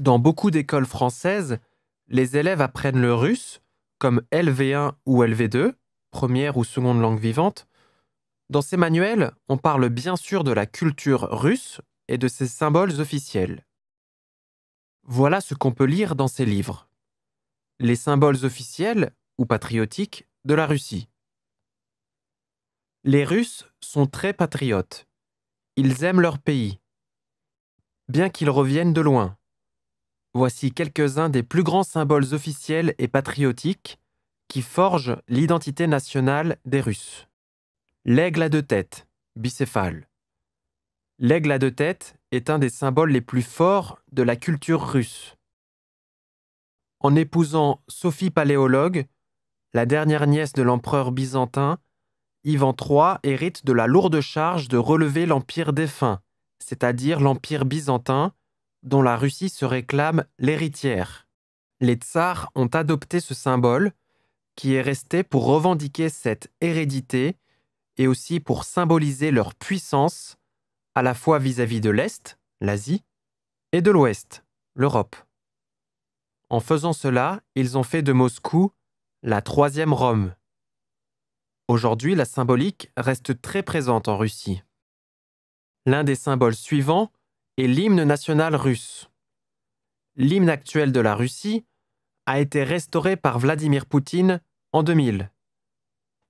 Dans beaucoup d'écoles françaises, les élèves apprennent le russe comme LV1 ou LV2, première ou seconde langue vivante. Dans ces manuels, on parle bien sûr de la culture russe et de ses symboles officiels. Voilà ce qu'on peut lire dans ces livres. Les symboles officiels ou patriotiques de la Russie. Les Russes sont très patriotes. Ils aiment leur pays, bien qu'ils reviennent de loin. Voici quelques-uns des plus grands symboles officiels et patriotiques qui forgent l'identité nationale des Russes. L'aigle à deux têtes, bicéphale. L'aigle à deux têtes est un des symboles les plus forts de la culture russe. En épousant Sophie Paléologue, la dernière nièce de l'empereur byzantin, Ivan III hérite de la lourde charge de relever l'empire défunt, c'est-à-dire l'empire byzantin, dont la Russie se réclame l'héritière. Les tsars ont adopté ce symbole, qui est resté pour revendiquer cette hérédité et aussi pour symboliser leur puissance, à la fois vis-à-vis -vis de l'Est, l'Asie, et de l'Ouest, l'Europe. En faisant cela, ils ont fait de Moscou la troisième Rome. Aujourd'hui, la symbolique reste très présente en Russie. L'un des symboles suivants et l'hymne national russe. L'hymne actuel de la Russie a été restauré par Vladimir Poutine en 2000.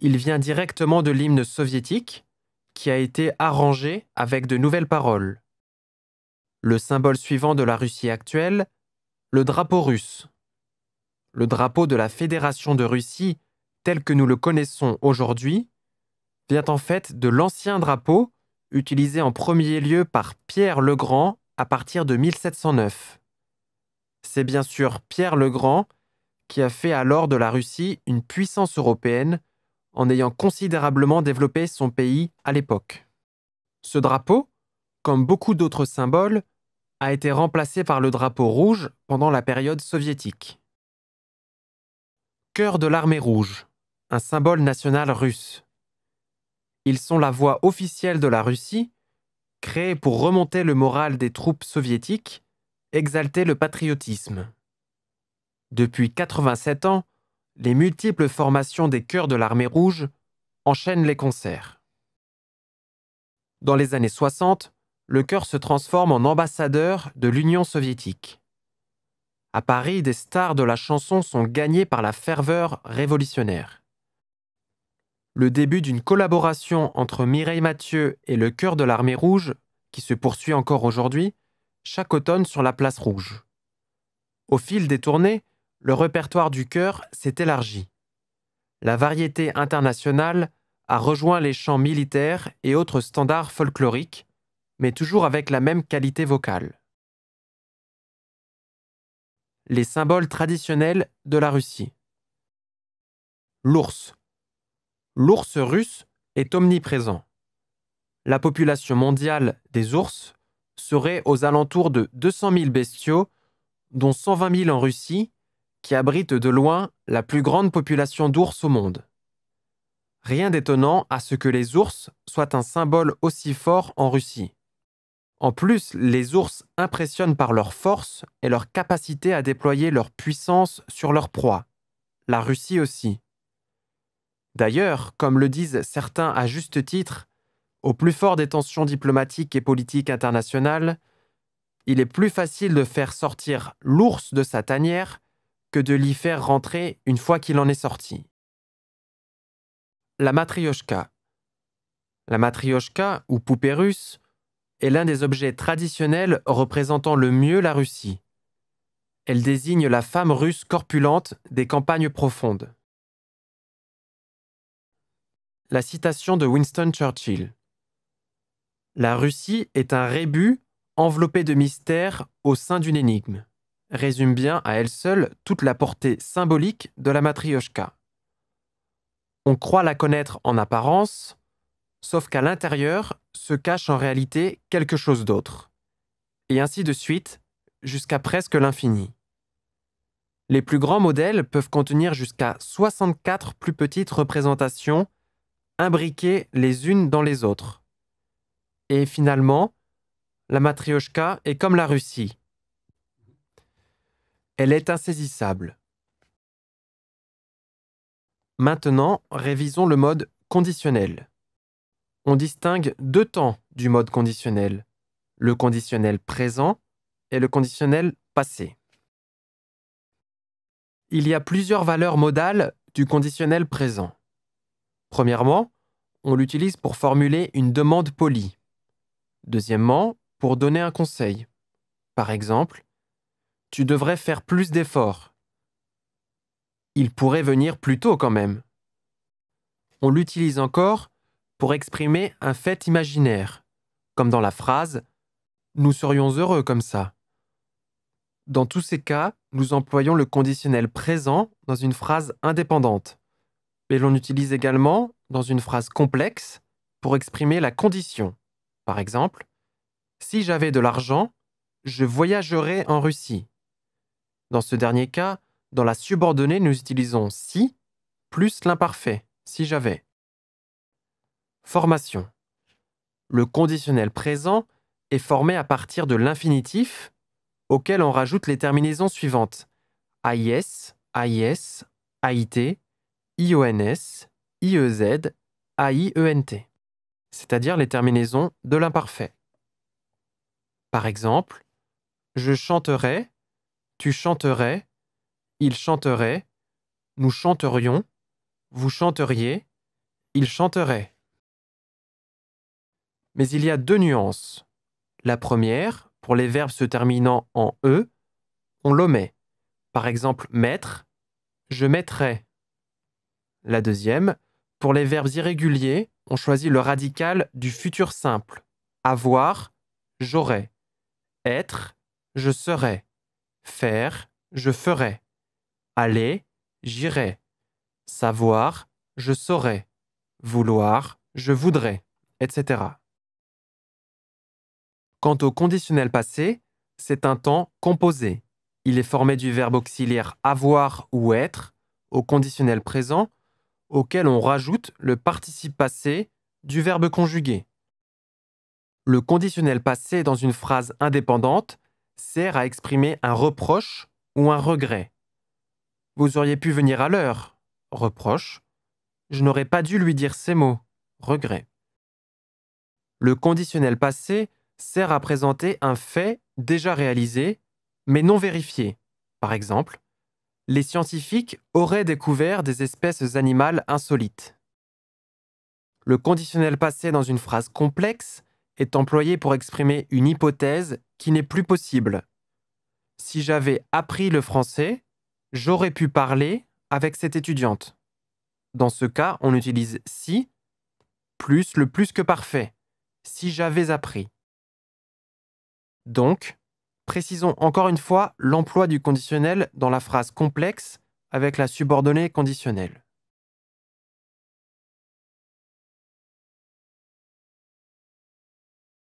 Il vient directement de l'hymne soviétique, qui a été arrangé avec de nouvelles paroles. Le symbole suivant de la Russie actuelle, le drapeau russe. Le drapeau de la Fédération de Russie, tel que nous le connaissons aujourd'hui, vient en fait de l'ancien drapeau utilisé en premier lieu par Pierre le Grand à partir de 1709. C'est bien sûr Pierre le Grand qui a fait alors de la Russie une puissance européenne en ayant considérablement développé son pays à l'époque. Ce drapeau, comme beaucoup d'autres symboles, a été remplacé par le drapeau rouge pendant la période soviétique. Cœur de l'armée rouge, un symbole national russe. Ils sont la voix officielle de la Russie, créée pour remonter le moral des troupes soviétiques, exalter le patriotisme. Depuis 87 ans, les multiples formations des chœurs de l'armée rouge enchaînent les concerts. Dans les années 60, le chœur se transforme en ambassadeur de l'Union soviétique. À Paris, des stars de la chanson sont gagnées par la ferveur révolutionnaire le début d'une collaboration entre Mireille Mathieu et le Cœur de l'Armée Rouge, qui se poursuit encore aujourd'hui, chaque automne sur la place Rouge. Au fil des tournées, le répertoire du chœur s'est élargi. La variété internationale a rejoint les chants militaires et autres standards folkloriques, mais toujours avec la même qualité vocale. Les symboles traditionnels de la Russie. L'ours, l'ours russe est omniprésent. La population mondiale des ours serait aux alentours de 200 000 bestiaux, dont 120 000 en Russie, qui abrite de loin la plus grande population d'ours au monde. Rien d'étonnant à ce que les ours soient un symbole aussi fort en Russie. En plus, les ours impressionnent par leur force et leur capacité à déployer leur puissance sur leur proie. La Russie aussi. D'ailleurs, comme le disent certains à juste titre, au plus fort des tensions diplomatiques et politiques internationales, il est plus facile de faire sortir l'ours de sa tanière que de l'y faire rentrer une fois qu'il en est sorti. La matrioshka. La matrioshka, ou poupée russe, est l'un des objets traditionnels représentant le mieux la Russie. Elle désigne la femme russe corpulente des campagnes profondes la citation de Winston Churchill. La Russie est un rébut enveloppé de mystères au sein d'une énigme. Résume bien à elle seule toute la portée symbolique de la matrioshka. On croit la connaître en apparence, sauf qu'à l'intérieur se cache en réalité quelque chose d'autre. Et ainsi de suite, jusqu'à presque l'infini. Les plus grands modèles peuvent contenir jusqu'à 64 plus petites représentations imbriquées les unes dans les autres. Et finalement, la matrioshka est comme la Russie. Elle est insaisissable. Maintenant, révisons le mode conditionnel. On distingue deux temps du mode conditionnel, le conditionnel présent et le conditionnel passé. Il y a plusieurs valeurs modales du conditionnel présent. Premièrement, on l'utilise pour formuler une demande polie. Deuxièmement, pour donner un conseil. Par exemple, tu devrais faire plus d'efforts. Il pourrait venir plus tôt quand même. On l'utilise encore pour exprimer un fait imaginaire, comme dans la phrase ⁇ Nous serions heureux comme ça ⁇ Dans tous ces cas, nous employons le conditionnel présent dans une phrase indépendante. Mais l'on utilise également dans une phrase complexe pour exprimer la condition. Par exemple, si j'avais de l'argent, je voyagerais en Russie. Dans ce dernier cas, dans la subordonnée, nous utilisons si plus l'imparfait, si j'avais. Formation. Le conditionnel présent est formé à partir de l'infinitif auquel on rajoute les terminaisons suivantes AIS, AIS, AIT, IONS, IEZ, e t c'est-à-dire les terminaisons de l'imparfait. Par exemple, je chanterai, tu chanterais, il chanterait, nous chanterions, vous chanteriez, il chanterait. Mais il y a deux nuances. La première, pour les verbes se terminant en e, on l'omet. Par exemple, mettre, je mettrai. La deuxième, pour les verbes irréguliers, on choisit le radical du futur simple. Avoir, j'aurai. Être, je serai. Faire, je ferai. Aller, j'irai. Savoir, je saurai. Vouloir, je voudrais, etc. Quant au conditionnel passé, c'est un temps composé. Il est formé du verbe auxiliaire avoir ou être, au conditionnel présent, auquel on rajoute le participe passé du verbe conjugué. Le conditionnel passé dans une phrase indépendante sert à exprimer un reproche ou un regret. Vous auriez pu venir à l'heure. Reproche. Je n'aurais pas dû lui dire ces mots. Regret. Le conditionnel passé sert à présenter un fait déjà réalisé, mais non vérifié. Par exemple, les scientifiques auraient découvert des espèces animales insolites. Le conditionnel passé dans une phrase complexe est employé pour exprimer une hypothèse qui n'est plus possible. Si j'avais appris le français, j'aurais pu parler avec cette étudiante. Dans ce cas, on utilise si plus le plus que parfait, si j'avais appris. Donc, Précisons encore une fois l'emploi du conditionnel dans la phrase complexe avec la subordonnée conditionnelle.